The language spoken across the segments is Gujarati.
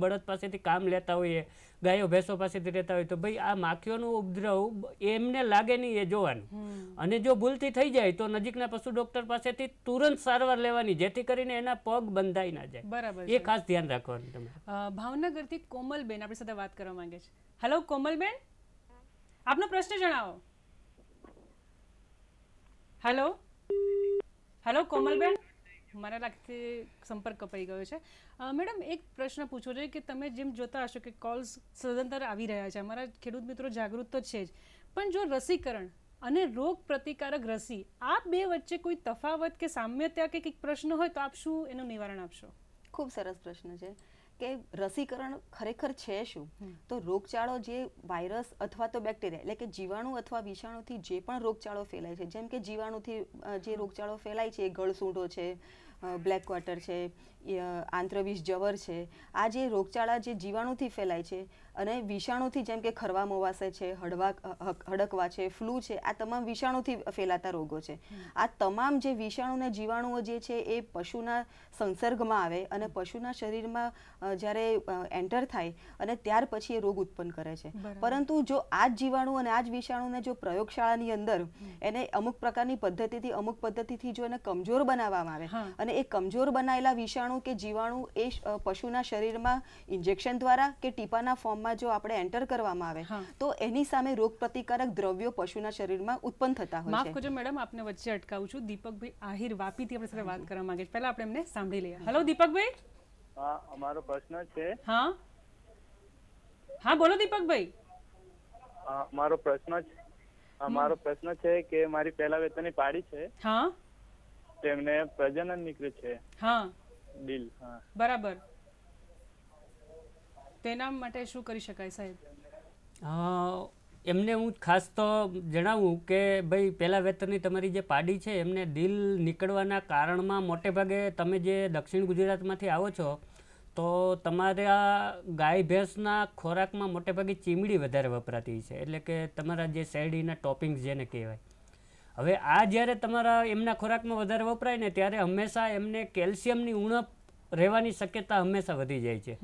બળદ પાસેથી કામ લેતા હોઈએ ગાયો ભેંસો પાસેથી રહેતા હોય તો ભાઈ આ માખીઓનો ઉપદ્રવ એમને લાગે નહીં એ જોવાનું અને જો ભૂલથી થઈ જાય તો નજીકના પશુ ડોક્ટર પાસેથી તુરંત સારવાર લેવાની જેથી કરીને એના પગ બંધાઈ ના જાય બરાબર એ ખાસ ધ્યાન રાખવાનું તમે ભાવનગરથી કોમલબેન આપણી સાથે વાત કરવા માંગે છે હેલો કોમલબેન આપનો પ્રશ્ન જણાવો હેલો હેલો કોમલબેન મારા લાગતી સંપર્ક કપાઈ ગયો છે મેડમ એક પ્રશ્ન પૂછવો છે કે તમે જેમ જોતા હશો કે કોલ્સ સદંતર આવી રહ્યા છે અમારા ખેડૂત મિત્રો જાગૃત તો છે જ પણ જો રસીકરણ અને રોગ પ્રતિકારક રસી આ બે વચ્ચે કોઈ તફાવત કે સામ્યતા કે કંઈક પ્રશ્ન હોય તો આપ શું એનું નિવારણ આપશો ખૂબ સરસ પ્રશ્ન છે કે રસીકરણ ખરેખર છે શું તો રોગચાળો જે વાયરસ અથવા તો બેક્ટેરિયા એટલે કે જીવાણુ અથવા વિષાણુથી જે પણ રોગચાળો ફેલાય છે જેમ કે જીવાણુથી જે રોગચાળો ફેલાય છે એ ગળસૂંઢો છે બ્લેક ક્વાર્ટર છે આંતરવિષ જવર છે આ જે રોગચાળા જે જીવાણુથી ફેલાય છે અને વિષાણુથી જેમ કે ખરવા મોવાસે છે હડવા હડકવા છે ફ્લૂ છે આ તમામ વિષાણુથી ફેલાતા રોગો છે આ તમામ જે વિષાણુને જીવાણુઓ જે છે એ પશુના સંસર્ગમાં આવે અને પશુના શરીરમાં જ્યારે એન્ટર થાય અને ત્યાર પછી એ રોગ ઉત્પન્ન કરે છે પરંતુ જો આ જ જીવાણુ અને આ જ વિષાણુને જો પ્રયોગશાળાની અંદર એને અમુક પ્રકારની પદ્ધતિથી અમુક પદ્ધતિથી જો એને કમજોર બનાવવામાં આવે અને એ કમજોર બનાયેલા વિષાણુ કે જીવાણુ એ પશુના શરીરમાં ઇન્જેક્શન દ્વારા કે ટીપાના ફોર્મમાં પ્રમાણમાં જો આપણે એન્ટર કરવામાં આવે તો એની સામે રોગપ્રતિકારક દ્રવ્યો પશુના શરીરમાં ઉત્પન્ન થતા હોય માફ મેડમ આપને વચ્ચે અટકાવું છું દીપકભાઈ આહિર વાપીથી આપણે સાથે વાત કરવા માંગે છે પહેલા આપણે એમને સાંભળી લઈએ હેલો દીપકભાઈ હા અમારો પ્રશ્ન છે હા હા બોલો દીપકભાઈ મારો પ્રશ્ન મારો પ્રશ્ન છે કે મારી પહેલા વેતન ની પાડી છે હા તેમને પ્રજનન નીકળ્યું છે હા દિલ હા બરાબર તેના માટે શું કરી શકાય સાહેબ એમને હું ખાસ તો જણાવું કે ભાઈ પહેલાં વેતરની તમારી જે પાડી છે એમને દિલ નીકળવાના કારણમાં મોટે ભાગે તમે જે દક્ષિણ ગુજરાતમાંથી આવો છો તો તમારા ગાય ભેંસના ખોરાકમાં મોટે ભાગે ચીમડી વધારે વપરાતી છે એટલે કે તમારા જે શેરડીના ટોપિંગ્સ જેને કહેવાય હવે આ જ્યારે તમારા એમના ખોરાકમાં વધારે વપરાય ને ત્યારે હંમેશા એમને કેલ્શિયમની ઉણપ રહેવાની શક્યતા હંમેશા વધી જાય છે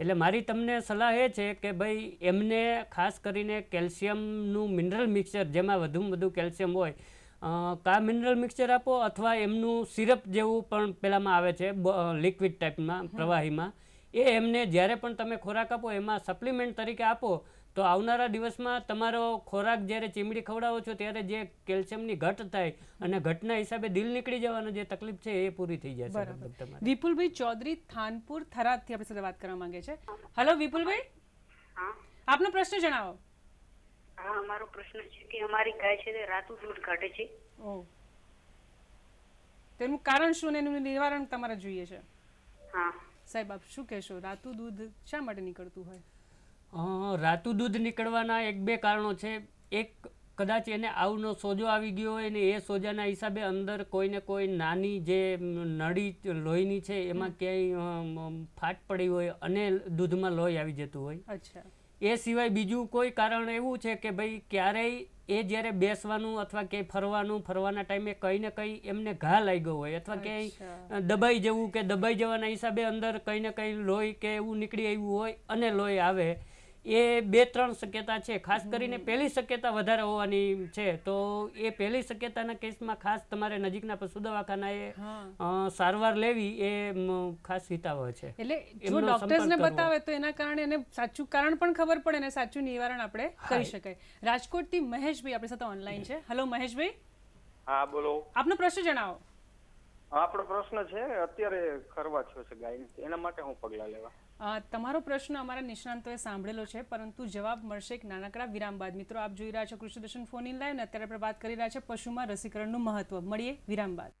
એટલે મારી તમને સલાહ એ છે કે ભાઈ એમને ખાસ કરીને કેલ્શિયમનું મિનરલ મિક્સર જેમાં વધુમાં વધુ કેલ્શિયમ હોય કા મિનરલ મિક્સચર આપો અથવા એમનું સિરપ જેવું પણ પહેલાંમાં આવે છે લિક્વિડ ટાઈપમાં પ્રવાહીમાં એ એમને જ્યારે પણ તમે ખોરાક આપો એમાં સપ્લિમેન્ટ તરીકે આપો તો આવનારા દિવસમાં તમારો ખોરાક જ્યારે ચીમડી ખવડાવો છો ત્યારે જે કેલ્શિયમની ઘટ થાય અને ઘટના હિસાબે દિલ નીકળી જવાનો જે તકલીફ છે એ પૂરી થઈ જશે વિપુલભાઈ ચૌધરી થાનપુર થરાદથી આપણી સાથે વાત કરવા માંગે છે હેલો વિપુલભાઈ આપનો પ્રશ્ન જણાવો હા અમારો પ્રશ્ન છે કે અમારી ગાય છે તે રાતું દૂધ ઘટે છે તેનું કારણ શું ને એનું નિવારણ તમારે જોઈએ છે હા સાહેબ આપ શું કહેશો રાતું દૂધ શા માટે નીકળતું હોય રાતું દૂધ નીકળવાના એક બે કારણો છે એક કદાચ એને આવનો સોજો આવી ગયો હોય ને એ સોજાના હિસાબે અંદર કોઈને કોઈ નાની જે નળી લોહીની છે એમાં ક્યાંય ફાટ પડી હોય અને દૂધમાં લોહી આવી જતું હોય એ સિવાય બીજું કોઈ કારણ એવું છે કે ભાઈ ક્યારેય એ જ્યારે બેસવાનું અથવા ક્યાંય ફરવાનું ફરવાના ટાઈમે કંઈ ને કંઈ એમને ઘા લાગ્યો હોય અથવા ક્યાંય દબાઈ જવું કે દબાઈ જવાના હિસાબે અંદર કંઈ ને કંઈ લોહી કે એવું નીકળી આવ્યું હોય અને લોહી આવે એ બે ત્રણ શક્યતા છે ખાસ કરીને પહેલી શક્યતા વધારે હોવાની છે તો એ પહેલી શક્યતાના કેસમાં ખાસ તમારે નજીકના પશુ દવાખાનાએ સારવાર લેવી એ ખાસ હિતાવહ છે એટલે જો ડોક્ટર્સને બતાવે તો એના કારણે એને સાચું કારણ પણ ખબર પડે અને સાચું નિવારણ આપણે કરી શકાય રાજકોટથી મહેશભાઈ આપણી સાથે ઓનલાઈન છે હેલો મહેશભાઈ હા બોલો આપનો પ્રશ્ન જણાવો આપણો પ્રશ્ન છે અત્યારે ખરવા છો છે ગાય એના માટે હું પગલા લેવા તમારો પ્રશ્ન અમારા નિષ્ણાંતોએ સાંભળેલો છે પરંતુ જવાબ મળશે એક નાનકડા વિરામ બાદ મિત્રો આપ જોઈ રહ્યા છો કૃષ્ણદર્શન ફોન ઇન લાઈવ અત્યારે આપણે વાત કરી રહ્યા છે પશુમાં રસીકરણનું મહત્વ મળીએ વિરામ બાદ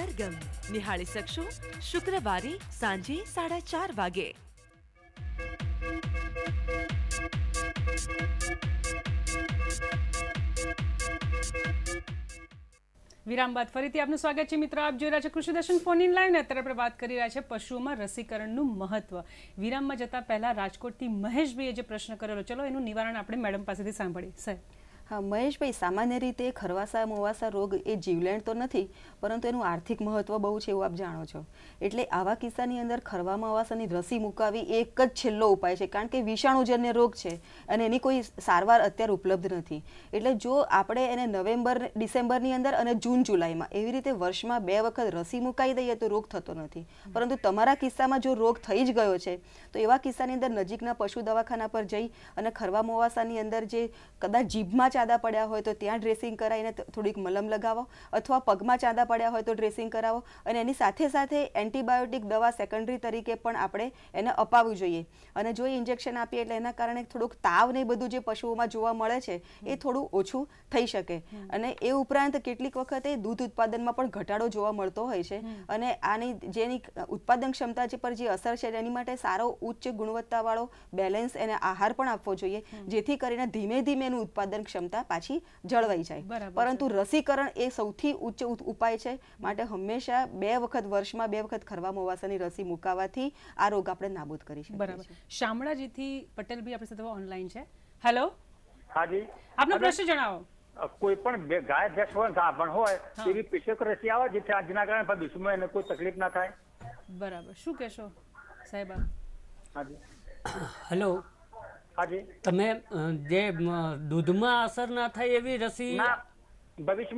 સરગમ નિહાળી શકશો શુક્રવારે સાંજે સાડા ચાર વાગે વિરામ બાદ ફરીથી આપનું સ્વાગત છે મિત્રો આપ જોઈ રહ્યા છો કૃષિ દર્શન ફોન ઇન લાઈવ અત્યારે આપણે વાત કરી રહ્યા છે પશુઓમાં રસીકરણનું મહત્વ વિરામમાં જતા પહેલા રાજકોટથી મહેશભાઈએ જે પ્રશ્ન કરેલો ચલો એનું નિવારણ આપણે મેડમ પાસેથી સાંભળીએ સર હા મહેશભાઈ સામાન્ય રીતે ખરવાસા મોવાસા રોગ એ જીવલેણ તો નથી પરંતુ એનું આર્થિક મહત્વ બહુ છે એવું આપ જાણો છો એટલે આવા કિસ્સાની અંદર ખરવા મોવાસાની રસી મુકાવી એક જ છેલ્લો ઉપાય છે કારણ કે વિષાણુજન્ય રોગ છે અને એની કોઈ સારવાર અત્યારે ઉપલબ્ધ નથી એટલે જો આપણે એને નવેમ્બર ડિસેમ્બરની અંદર અને જૂન જુલાઈમાં એવી રીતે વર્ષમાં બે વખત રસી મુકાવી દઈએ તો રોગ થતો નથી પરંતુ તમારા કિસ્સામાં જો રોગ થઈ જ ગયો છે તો એવા કિસ્સાની અંદર નજીકના પશુ દવાખાના પર જઈ અને ખરવા મોવાસાની અંદર જે કદાચ જીભમાં ચાંદા પડ્યા હોય તો ત્યાં ડ્રેસિંગ કરાવીને થોડીક મલમ લગાવો અથવા પગમાં ચાંદા પડ્યા હોય તો ડ્રેસિંગ કરાવો અને એની સાથે સાથે એન્ટીબાયોટિક દવા સેકન્ડરી તરીકે પણ આપણે એને અપાવવું જોઈએ અને જો ઇન્જેક્શન આપીએ એટલે એના કારણે થોડુંક તાવ ને બધું જે પશુઓમાં જોવા મળે છે એ થોડું ઓછું થઈ શકે અને એ ઉપરાંત કેટલીક વખતે દૂધ ઉત્પાદનમાં પણ ઘટાડો જોવા મળતો હોય છે અને આની જેની ઉત્પાદન ક્ષમતા પર જે અસર છે એની માટે સારો ઉચ્ચ ગુણવત્તાવાળો બેલેન્સ એને આહાર પણ આપવો જોઈએ જેથી કરીને ધીમે ધીમે એનું ઉત્પાદન ક્ષમતા ક્ષમતા પાછી જળવાઈ જાય પરંતુ રસીકરણ એ સૌથી ઉચ્ચ ઉપાય છે માટે હંમેશા બે વખત વર્ષમાં બે વખત ખરવા મોવાસાની રસી મુકાવાથી આ રોગ આપણે નાબૂદ કરી શકીએ બરાબર શામળાજીથી પટેલભાઈ આપણી સાથે ઓનલાઈન છે હેલો હાજી આપનો પ્રશ્ન જણાવો કોઈ પણ ગાય ભેંસ હોય ગાભણ હોય એવી પેશક રસી આવે જેથી આજના કારણે દુશ્મન એને કોઈ તકલીફ ના થાય બરાબર શું કહેશો સાહેબ હાજી હેલો તમે જે દૂધમાં અસર ના થાય એવી રસી શરીર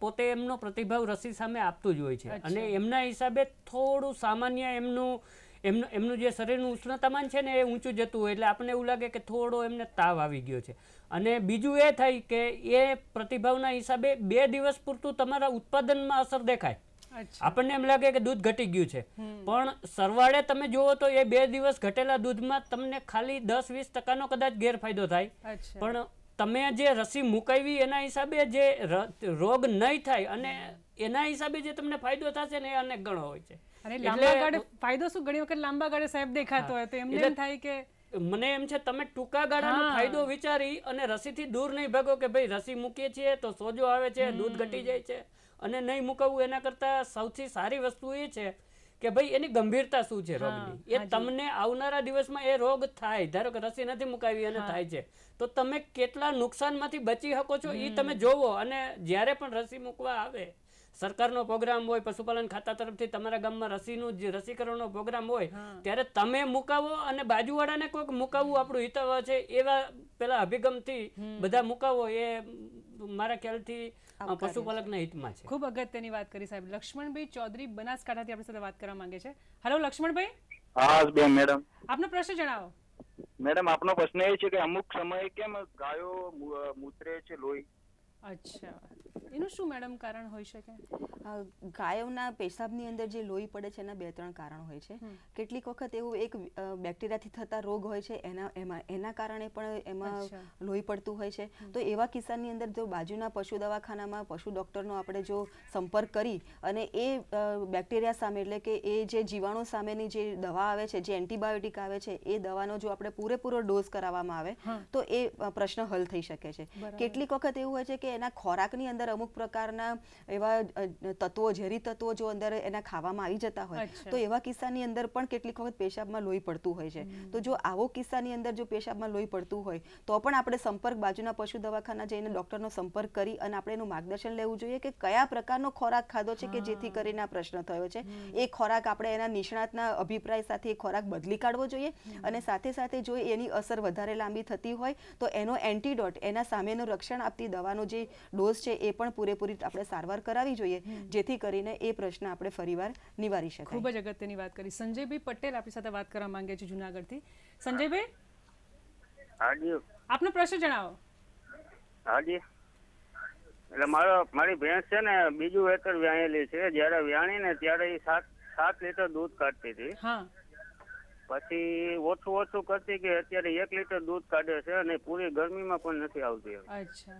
પોતે એમનો પ્રતિભાવ રસી સામે આપતું જ હોય છે અને એમના હિસાબે થોડું સામાન્ય એમનું એમનું એમનું જે શરીરનું ઉષ્ણતામાન છે ને એ ઊંચું જતું હોય એટલે આપણને એવું લાગે કે થોડો એમને તાવ આવી ગયો છે અને બીજું એ થાય કે એ પ્રતિભાવના હિસાબે બે દિવસ પૂરતું તમારા ઉત્પાદનમાં અસર દેખાય આપણને એમ લાગે કે દૂધ ઘટી ગયું છે પણ સરવાળે તમે જુઓ તો એ બે દિવસ ઘટેલા દૂધમાં તમને ખાલી દસ વીસ ટકાનો કદાચ ગેરફાયદો થાય પણ તમે જે રસી મુકાવી એના હિસાબે જે રોગ નહીં થાય અને એના હિસાબે જે તમને ફાયદો થશે ને એ અનેક ગણો હોય છે અને લાંબા ગાળે ફાયદો શું ઘણી વખત લાંબા ગાળે સાહેબ દેખાતો હોય તો એમને થાય કે મને એમ છે તમે ટૂંકા ગાળાનો ફાયદો વિચારી અને રસીથી દૂર નહીં ભાગો કે ભાઈ રસી મૂકીએ છીએ તો સોજો આવે છે દૂધ ઘટી જાય છે અને નહીં મૂકવું એના કરતાં સૌથી સારી વસ્તુ એ છે કે ભાઈ એની ગંભીરતા શું છે રોગની એ તમને આવનારા દિવસમાં એ રોગ થાય ધારો કે રસી નથી મુકાવી અને થાય છે તો તમે કેટલા નુકસાનમાંથી બચી શકો છો એ તમે જોવો અને જ્યારે પણ રસી મૂકવા આવે સરકારનો પ્રોગ્રામ હોય પશુપાલન ખાતા તરફથી તમારા ગામમાં રસીનું જે રસીકરણનો પ્રોગ્રામ હોય ત્યારે તમે મુકાવો અને બાજુવાળાને કોઈક મુકાવવું આપણું હિતવ છે એવા પેલા અભિગમથી બધા મુકાવો એ મારા ખ્યાલથી પશુપાલકના હિતમાં છે ખૂબ અગત્યની વાત કરી સાહેબ લક્ષ્મણભાઈ ચૌધરી બનાસકાંઠાથી આપણી સાથે વાત કરવા માંગે છે હેલો લક્ષ્મણભાઈ હા બેન મેડમ આપનો પ્રશ્ન જણાવો મેડમ આપનો પ્રશ્ન એ છે કે અમુક સમયે કેમ ગાયો મૂત્રે છે લોહી અચ્છા એનું શું મેડમ કારણ હોઈ શકે ગાયોના પેશાબની અંદર જે લોહી પડે છે એના બે ત્રણ કારણ હોય છે કેટલીક વખત એવું એક બેક્ટેરિયાથી થતા રોગ હોય છે એના એમાં એના કારણે પણ એમાં લોહી પડતું હોય છે તો એવા કિસ્સાની અંદર જો બાજુના પશુ દવાખાનામાં પશુ ડૉક્ટરનો આપણે જો સંપર્ક કરી અને એ બેક્ટેરિયા સામે એટલે કે એ જે જીવાણુ સામેની જે દવા આવે છે જે એન્ટીબાયોટિક આવે છે એ દવાનો જો આપણે પૂરેપૂરો ડોઝ કરાવવામાં આવે તો એ પ્રશ્ન હલ થઈ શકે છે કેટલીક વખત એવું હોય છે કે એના ખોરાકની અંદર અમુક અમુક પ્રકારના એવા તત્વો ઝેરી તત્વો જો અંદર એના ખાવામાં આવી જતા હોય તો એવા કિસ્સાની અંદર પણ કેટલીક વખત પેશાબમાં લોહી પડતું હોય છે તો જો આવો કિસ્સાની અંદર જો પેશાબમાં લોહી પડતું હોય તો પણ આપણે સંપર્ક બાજુના પશુ દવાખાના જઈને ડૉક્ટરનો સંપર્ક કરી અને આપણે એનું માર્ગદર્શન લેવું જોઈએ કે કયા પ્રકારનો ખોરાક ખાધો છે કે જેથી કરીને આ પ્રશ્ન થયો છે એ ખોરાક આપણે એના નિષ્ણાતના અભિપ્રાય સાથે એ ખોરાક બદલી કાઢવો જોઈએ અને સાથે સાથે જો એની અસર વધારે લાંબી થતી હોય તો એનો એન્ટીડોટ એના સામેનું રક્ષણ આપતી દવાનો જે ડોઝ છે એ પણ પણ પૂરેપૂરી આપણે સારવાર કરાવી જોઈએ જેથી કરીને એ પ્રશ્ન આપણે ફરીવાર નિવારી શકાય ખૂબ જ અગત્યની વાત કરી સંજયભાઈ પટેલ આપણી સાથે વાત કરવા માંગે છે જુનાગઢથી સંજયભાઈ હાજી આપનો પ્રશ્ન જણાવો હાજી એટલે મારો મારી ભેંસ છે ને બીજું એકર વ્યાણેલી છે જ્યારે વ્યાણી ને ત્યારે સાત સાત લીટર દૂધ કાઢતી હતી પછી ઓછું ઓછું કરતી કે અત્યારે એક લીટર દૂધ કાઢે છે અને પૂરી ગરમીમાં પણ નથી આવતી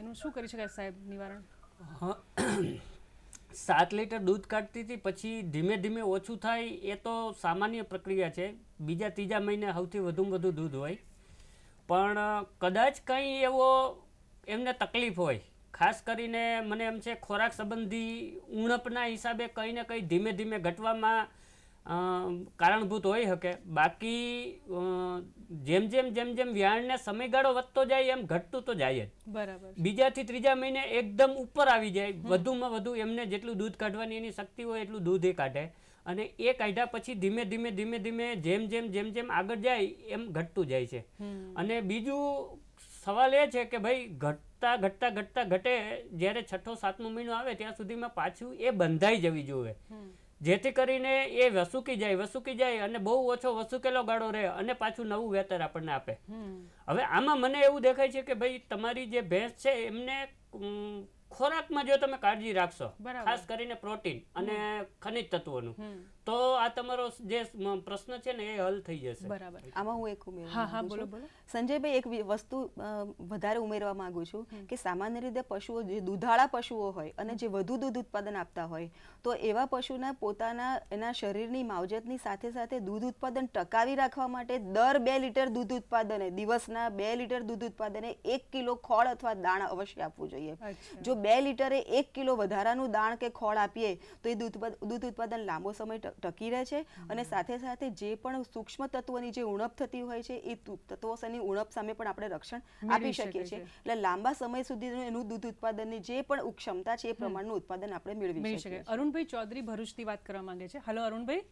એનું શું કરી શકાય સાહેબ નિવારણ સાત લીટર દૂધ કાઢતી હતી પછી ધીમે ધીમે ઓછું થાય એ તો સામાન્ય પ્રક્રિયા છે બીજા ત્રીજા મહિને સૌથી વધુમાં વધુ દૂધ હોય પણ કદાચ કંઈ એવો એમને તકલીફ હોય ખાસ કરીને મને એમ છે ખોરાક સંબંધી ઉણપના હિસાબે કંઈ ને કંઈ ધીમે ધીમે ઘટવામાં કારણભૂત હોઈ શકે બાકી જેમ જેમ જેમ જેમ વ્યાણને સમયગાળો વધતો જાય એમ ઘટતું તો જાય જ બરાબર બીજાથી ત્રીજા મહિને એકદમ ઉપર આવી જાય વધુમાં વધુ એમને જેટલું દૂધ કાઢવાની એની શક્તિ હોય એટલું દૂધ એ કાઢે અને એ કાઢ્યા પછી ધીમે ધીમે ધીમે ધીમે જેમ જેમ જેમ જેમ આગળ જાય એમ ઘટતું જાય છે અને બીજું સવાલ એ છે કે ભાઈ ઘટતા ઘટતા ઘટતા ઘટે જ્યારે છઠ્ઠો સાતમો મહિનો આવે ત્યાં સુધીમાં પાછું એ બંધાઈ જવી જોઈએ જેથી કરીને એ વસુકી જાય વસુકી જાય અને બહુ ઓછો વસુકેલો ગાળો રહે અને પાછું નવું વેતર આપણને આપે હવે આમાં મને એવું દેખાય છે કે ભાઈ તમારી જે ભેંસ છે એમને ખોરાકમાં જો તમે કાળજી રાખશો ખાસ કરીને પ્રોટીન અને ખનિજ તત્વોનું તો આ તમારો જે પ્રશ્ન છે ને એ હલ થઈ જશે બરાબર આમાં હું એક ઉમેરવા હા હા બોલો બોલો સંજયભાઈ એક વસ્તુ વધારે ઉમેરવા માંગુ છું કે સામાન્ય રીતે પશુઓ જે દૂધાળા પશુઓ હોય અને જે વધુ દૂધ ઉત્પાદન આપતા હોય તો એવા પશુના પોતાના એના શરીરની માવજતની સાથે સાથે દૂધ ઉત્પાદન ટકાવી રાખવા માટે દર બે લીટર દૂધ ઉત્પાદને દિવસના બે લીટર દૂધ ઉત્પાદને એક કિલો ખોળ અથવા દાણ અવશ્ય આપવું જોઈએ જો બે લીટરે એક કિલો વધારાનું દાણ કે ખોળ આપીએ તો એ દૂધ ઉત્પાદન લાંબો સમય ટકી રહે છે અને સાથે સાથે જે પણ સૂક્ષ્મ તત્વોની જે ઉણપ થતી હોય છે એ તત્વોની ઉણપ સામે પણ આપણે રક્ષણ આપી શકીએ છીએ એટલે લાંબા સમય સુધી એનું દૂધ ઉત્પાદનની જે પણ ક્ષમતા છે એ પ્રમાણનું ઉત્પાદન આપણે મેળવી શકીએ અરુણભાઈ ચૌધરી ભરૂચથી વાત કરવા માંગે છે હલો અરુણભાઈ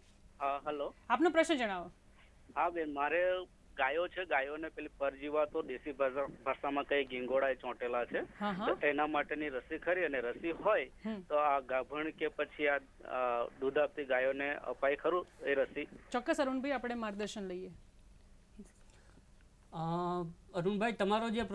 હા હલો આપનો પ્રશ્ન જણાવો હા બેન મારે ગાયો છે ગાયોને પેલી પરજીવાતો દેશી ભાષામાં કઈ ગીંગોળાએ ચોંટેલા છે તો એના માટેની રસી ખરી અને રસી હોય તો આ ગાભણ કે પછી આ દૂધ આપતી ગાયોને અપાય ખરું એ રસી ચોક્કસ અરુણભાઈ આપણે માર્ગદર્શન લઈએ અરુણભાઈ તમારો જે